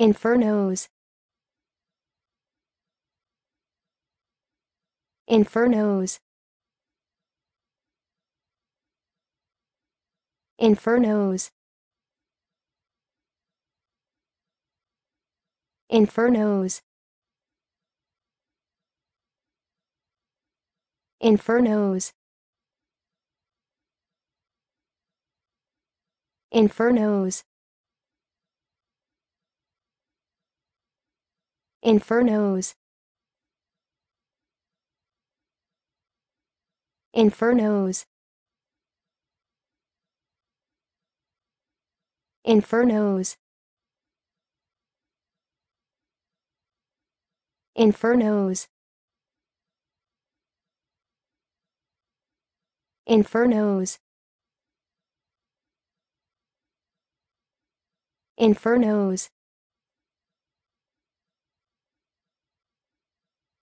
Infernos Infernos Infernos Infernos Infernos Infernos Infernos Infernos Infernos Infernos Infernos Infernos